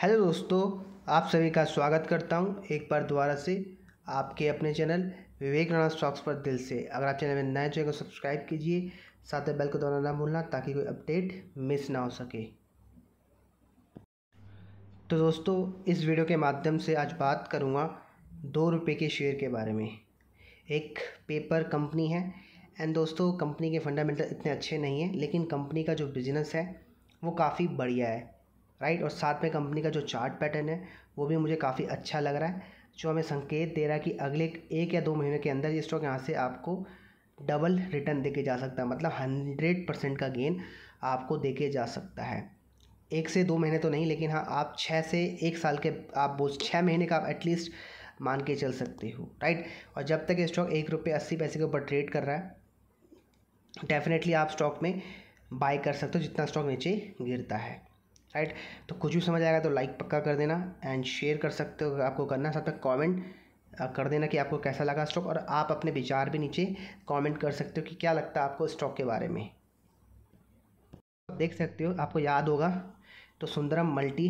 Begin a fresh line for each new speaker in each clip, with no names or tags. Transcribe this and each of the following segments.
hello दोस्तों आप सभी का स्वागत करता हूं एक बार दोबारा से आपके अपने चैनल विवेक राणा स्टॉक्स पर दिल से अगर आप चैनल में नए तो चैनल को सब्सक्राइब कीजिए साथ ही बेल को दौरान ना भूलना ताकि कोई अपडेट मिस ना हो सके तो दोस्तों इस वीडियो के माध्यम से आज बात करूँगा दो रुपये के शेयर के बारे में एक पेपर कंपनी है एंड दोस्तों कंपनी के फंडामेंटल इतने अच्छे नहीं हैं लेकिन कंपनी का जो बिज़नेस है वो काफ़ी बढ़िया है राइट और साथ में कंपनी का जो चार्ट पैटर्न है वो भी मुझे काफ़ी अच्छा लग रहा है जो हमें संकेत दे रहा है कि अगले एक या दो महीने के अंदर ये स्टॉक यहाँ से आपको डबल रिटर्न देके जा सकता है मतलब हंड्रेड परसेंट का गेन आपको देके जा सकता है एक से दो महीने तो नहीं लेकिन हाँ आप छः से एक साल के आप बोल छः महीने का आप एटलीस्ट मान के चल सकते हो राइट और जब तक ये स्टॉक एक रुपये अस्सी पैसे के ऊपर ट्रेड कर रहा है डेफिनेटली आप स्टॉक में बाई कर सकते हो जितना स्टॉक नीचे गिरता है राइट तो कुछ भी समझ आएगा तो लाइक पक्का कर देना एंड शेयर कर सकते हो आपको करना साथ में कॉमेंट कर देना कि आपको कैसा लगा स्टॉक और आप अपने विचार भी नीचे कमेंट कर सकते हो कि क्या लगता है आपको स्टॉक के बारे में देख सकते हो आपको याद होगा तो सुंदरम मल्टी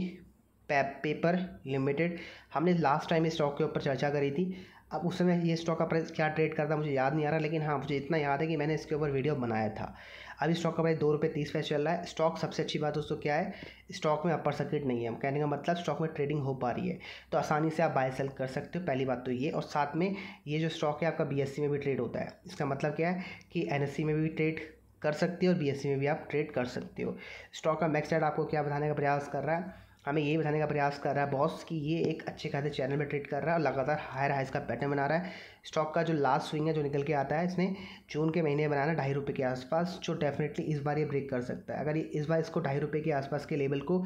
पेपर लिमिटेड हमने लास्ट टाइम इस स्टॉक के ऊपर चर्चा करी थी अब उस समय ये स्टॉक का प्राइस क्या ट्रेड करता मुझे याद नहीं आ रहा लेकिन हाँ मुझे इतना याद है कि मैंने इसके ऊपर वीडियो बनाया था अभी स्टॉक का प्राइस दो रुपये तीस पैसे चल रहा है स्टॉक सबसे अच्छी बात दोस्तों क्या है स्टॉक में अपर सर्किट नहीं है हम कहने का मतलब स्टॉक में ट्रेडिंग हो पा रही है तो आसानी से आप बाय सेल कर सकते हो पहली बात तो ये और साथ में ये जो स्टॉक है आपका बी में भी ट्रेड होता है इसका मतलब क्या है कि एन e में भी ट्रेड कर सकते हो और बी में भी आप ट्रेड कर सकते हो स्टॉक का मैक्स आपको क्या बताने का प्रयास कर रहा है हमें यही बताने का प्रयास कर रहा है बॉस कि ये एक अच्छे खासे चैनल में ट्रेड कर रहा है और लगातार हायर हाइज का पैटर्न बना रहा है स्टॉक का जो लास्ट स्विंग है जो निकल के आता है इसने जून के महीने बनाना ढाई रुपये के आसपास जो डेफिनेटली इस बार ये ब्रेक कर सकता है अगर ये इस बार इसको ढाई रुपये के आसपास के लेवल को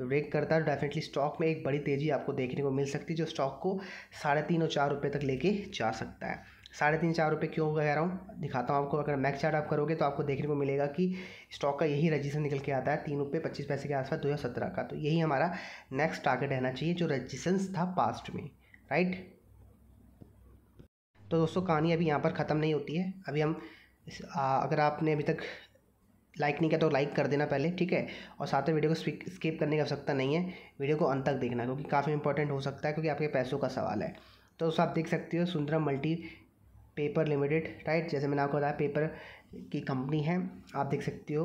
ब्रेक करता है तो डेफिनेटली स्टॉक में एक बड़ी तेज़ी आपको देखने को मिल सकती है जो स्टॉक को साढ़े तीन और चार रुपये तक लेके जा सकता है साढ़े तीन चार रुपये क्यों कह रहा हूँ दिखाता हूँ आपको अगर मैक्स चार्ट आप करोगे तो आपको देखने को मिलेगा कि स्टॉक का यही रजिस्टर निकल के आता है तीन रुपये पच्चीस पैसे के आसपास दो हज़ार सत्रह का तो यही हमारा नेक्स्ट टारगेट रहना चाहिए जो रजिस्टेंस था पास्ट में राइट तो दोस्तों कहानी अभी यहाँ पर ख़त्म नहीं होती है अभी हम आ, अगर आपने अभी तक लाइक नहीं किया तो लाइक कर देना पहले ठीक है और साथ में वीडियो को स्किप करने की आवश्यकता नहीं है वीडियो को अंत तक देखना क्योंकि काफ़ी इंपॉर्टेंट हो सकता है क्योंकि आपके पैसों का सवाल है तो दोस्तों आप देख सकते हो Sundaram multi paper limited right जैसे मैंने आपको बताया पेपर की कंपनी है आप देख सकते हो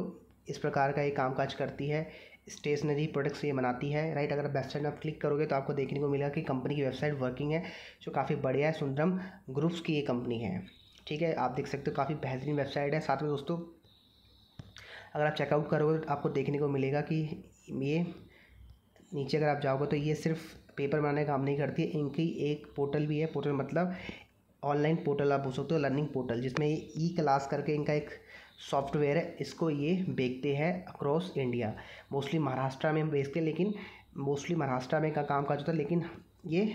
इस प्रकार का ये कामकाज करती है स्टेशनरी प्रोडक्ट्स ये बनाती है राइट अगर वेबसाइट में आप क्लिक करोगे तो आपको देखने को मिलेगा कि कंपनी की वेबसाइट वर्किंग है जो काफ़ी बढ़िया है सुंदरम ग्रुप्स की ये कंपनी है ठीक है आप देख सकते हो काफ़ी बेहतरीन वेबसाइट है साथ में दोस्तों अगर आप चेकआउट करोगे तो आपको देखने को मिलेगा कि ये नीचे अगर आप जाओगे तो ये सिर्फ पेपर बनाने का काम नहीं करती है इनकी एक पोर्टल भी है पोर्टल मतलब ऑनलाइन पोर्टल आप बोल सकते हो लर्निंग पोर्टल जिसमें ई क्लास करके इनका एक सॉफ्टवेयर है इसको ये बेचते हैं अक्रॉस इंडिया मोस्टली महाराष्ट्र में बेचते हैं लेकिन मोस्टली महाराष्ट्र में का काम काज होता है लेकिन ये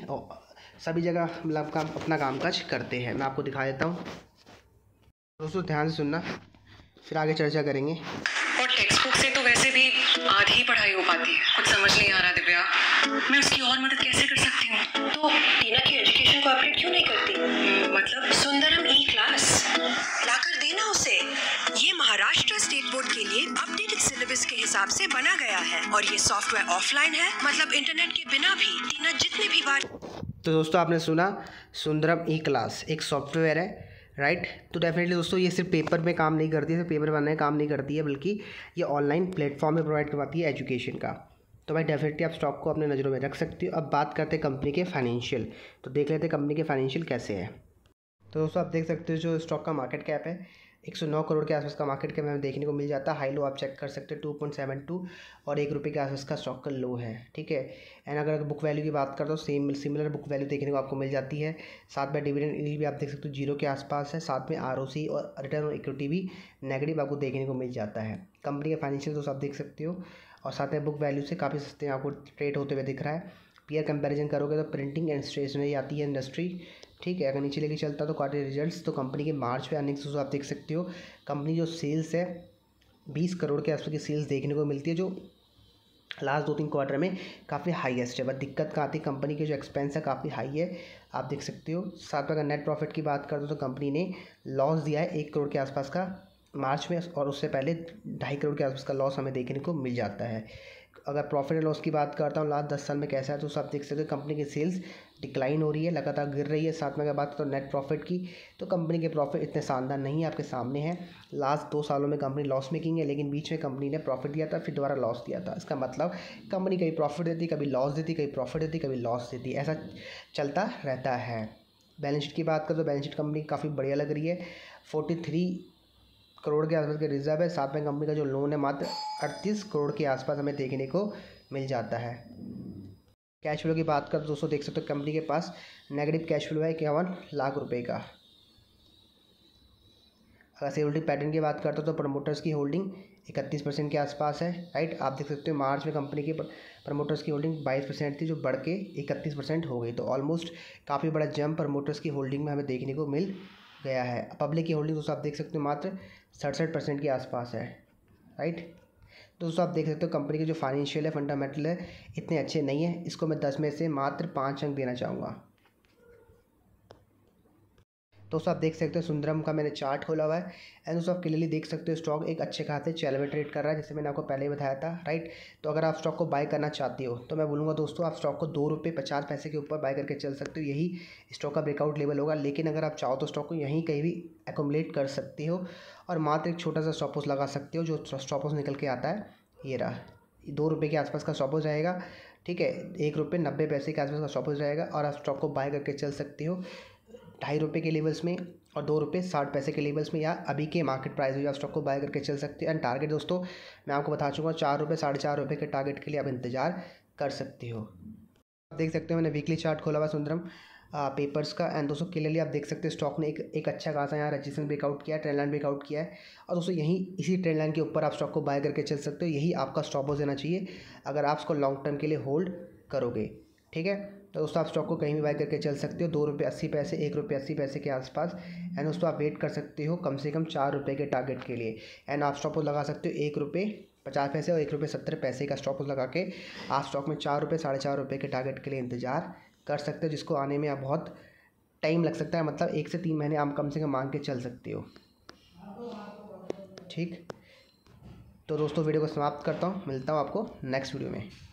सभी जगह मतलब काम अपना काम काज करते हैं मैं आपको दिखा देता हूँ दोस्तों ध्यान से सुनना फिर आगे चर्चा करेंगे और टेक्स्ट बुक से तो वैसे भी आधी पढ़ाई हो पाती है कुछ समझ नहीं आ रहा दिव्या और ये सॉफ्टवेयर ऑफलाइन है मतलब इंटरनेट के बिना भी टीना जितने भी बार तो दोस्तों आपने सुना सुंदरम ई क्लास एक सॉफ्टवेयर है राइट तो डेफिनेटली दोस्तों ये सिर्फ पेपर में काम नहीं करती है सिर्फ पेपर बनाने काम नहीं करती है बल्कि ये ऑनलाइन प्लेटफॉर्म में प्रोवाइड करवाती है एजुकेशन का तो भाई डेफिनेटली आप स्टॉक को अपने नज़रों में रख सकते हो अब बात करते हैं कंपनी के फाइनेंशियल तो देख लेते हैं कंपनी के फाइनेंशियल कैसे है तो दोस्तों आप देख सकते हो जो स्टॉक का मार्केट कैप है 109 करोड़ के आसपास का मार्केट कैप हमें देखने को मिल जाता है हाई लो आप चेक कर सकते हैं 2.72 और एक रुपये के आसपास का स्टॉक का लो है ठीक है एंड अगर बुक वैल्यू की बात कर तो सेम सिमिलर बुक वैल्यू देखने को आपको मिल जाती है साथ में डिविडेंड ईल भी आप देख सकते हो जीरो के आसपास है साथ में आर और रिटर्न ऑन इक्विटी भी नेगेटिव आपको देखने को मिल जाता है कंपनी का फाइनेंशियल तो आप देख सकते हो और साथ में बुक वैल्यू से काफ़ी सस्ते आपको ट्रेड होते हुए दिख रहा है पीयर कंपैरिजन करोगे तो प्रिंटिंग एंड स्टेशनरी आती है इंडस्ट्री ठीक है अगर नीचे लेके चलता तो क्वार्टर रिजल्ट्स तो कंपनी के मार्च में अर्निंग्स आप देख सकते हो कंपनी जो सेल्स है बीस करोड़ के आसपास की सेल्स देखने को मिलती है जो लास्ट दो तीन क्वार्टर में काफ़ी हाईएस्ट है बट दिक्कत कहाँ आती है कंपनी के जो एक्सपेंस है काफ़ी हाई है आप देख सकते हो साथ में अगर नेट प्रॉफिट की बात कर दो तो कंपनी ने लॉस दिया है एक करोड़ के आसपास का मार्च में और उससे पहले ढाई करोड़ के आसपास का लॉस हमें देखने को मिल जाता है अगर प्रॉफिट एंड लॉस की बात करता हूँ लास्ट दस साल में कैसा है तो सब देख सकते हो कंपनी की सेल्स डिक्लाइन हो रही है लगातार गिर रही है साथ में अगर बात तो नेट प्रॉफिट की तो कंपनी के प्रॉफिट इतने शानदार नहीं आपके सामने हैं लास्ट दो सालों में कंपनी लॉस मेकिंग है लेकिन बीच में कंपनी ने प्रॉफिट दिया था फिर दोबारा लॉस दिया था इसका मतलब कंपनी कभी प्रॉफिट देती कभी लॉस देती कभी प्रॉफिट देती कभी लॉस देती ऐसा चलता रहता है बैलेंस शीट की बात करें तो बैलेंस शीट कंपनी काफ़ी बढ़िया लग रही है फोर्टी थ्री करोड़ के आसपास के रिजर्व है साथ में कंपनी का जो लोन है मात्र अड़तीस करोड़ के आसपास हमें देखने को मिल जाता है कैश फ्लो की बात करें तो दोस्तों देख सकते हो कंपनी के पास नेगेटिव कैश फ्लो है इक्यावन लाख रुपए का अगर से होल्डिंग पैटर्न की बात करते हो तो प्रमोटर्स की होल्डिंग इकतीस परसेंट के आसपास है राइट आप देख सकते हो मार्च में कंपनी के प्रमोटर्स की होल्डिंग बाईस परसेंट थी जो बढ़ के इकतीस परसेंट हो गई तो ऑलमोस्ट काफ़ी बड़ा जंप प्रमोटर्स की होल्डिंग में हमें देखने को मिल गया है पब्लिक की होल्डिंग दोस्तों आप देख सकते हो मात्र सड़सठ परसेंट के आसपास है राइट तो दोस्तों आप देख सकते हो कंपनी के जो फाइनेंशियल है फंडामेंटल है इतने अच्छे नहीं है इसको मैं दस में से मात्र पाँच अंक देना चाहूँगा दोस्तों आप देख सकते हो सुंदरम का मैंने चार्ट खोला हुआ है एंड दोस्तों आप क्लियरली देख सकते हो स्टॉक एक अच्छे खासे चैनल में ट्रेड कर रहा है जैसे मैंने आपको पहले ही बताया था राइट तो अगर आप स्टॉक को बाय करना चाहते हो तो मैं बोलूँगा दोस्तों आप स्टॉक को दो रुपये पचास पैसे के ऊपर बाय करके चल सकते हो यही स्टॉक का ब्रेकआउट लेवल होगा लेकिन अगर आप चाहो तो स्टॉक को यहीं कहीं भी एकोमलेट कर सकते हो और मात्र एक छोटा सा स्टॉपोस लगा सकते हो जो स्टॉपोस निकल के आता है ये रहा दो रुपये के आसपास का स्टॉपोज रहेगा ठीक है एक रुपये नब्बे पैसे के आसपास का स्टॉपोज रहेगा और आप स्टॉक को बाय करके चल सकते हो ढाई रुपये के लेवल्स में और दो रुपये साठ पैसे के लेवल्स में या अभी के मार्केट प्राइस में आप स्टॉक को बाय करके चल सकते हैं एंड टारगेट दोस्तों मैं आपको बता चुका हूँ चार रुपये साढ़े चार रुपये के टारगेट के लिए आप इंतजार कर सकते हो आप देख सकते हो मैंने वीकली चार्ट खोला हुआ सुंदरम पेपर्स का एंड दोस्तों क्लियरली आप देख सकते हैं स्टॉक ने एक एक अच्छा खासा यहाँ रजिस्ट्रेशन ब्रेकआउट किया है ट्रेंड लाइन ब्रेकआउट किया है और दोस्तों यहीं इसी ट्रेंड लाइन के ऊपर आप स्टॉक को बाय करके चल सकते हो यही आपका स्टॉप हो जाना चाहिए अगर आप उसको लॉन्ग टर्म के लिए होल्ड करोगे ठीक है तो दोस्तों आप स्टॉक को कहीं भी बाय करके चल सकते हो दो रुपये अस्सी पैसे एक रुपये अस्सी पैसे के आसपास एंड दोस्तों आप वेट कर सकते हो कम से कम चार रुपये के टारगेट के लिए एंड आप स्टॉप लगा सकते हो एक रुपये पचास पैसे और एक रुपये सत्तर पैसे का स्टॉप लगा के आप स्टॉक में चार रुपये साढ़े चार रुपये के टारगेट के लिए इंतजार कर सकते हो जिसको आने में आप बहुत टाइम लग सकता है मतलब एक से तीन महीने आप कम से कम मांग के चल सकते हो ठीक तो दोस्तों वीडियो को समाप्त करता हूँ मिलता हूँ आपको नेक्स्ट वीडियो में